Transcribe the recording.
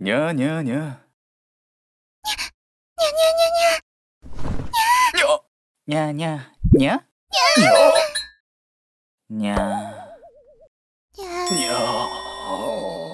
娘娘娘，娘娘娘娘娘娘娘娘娘。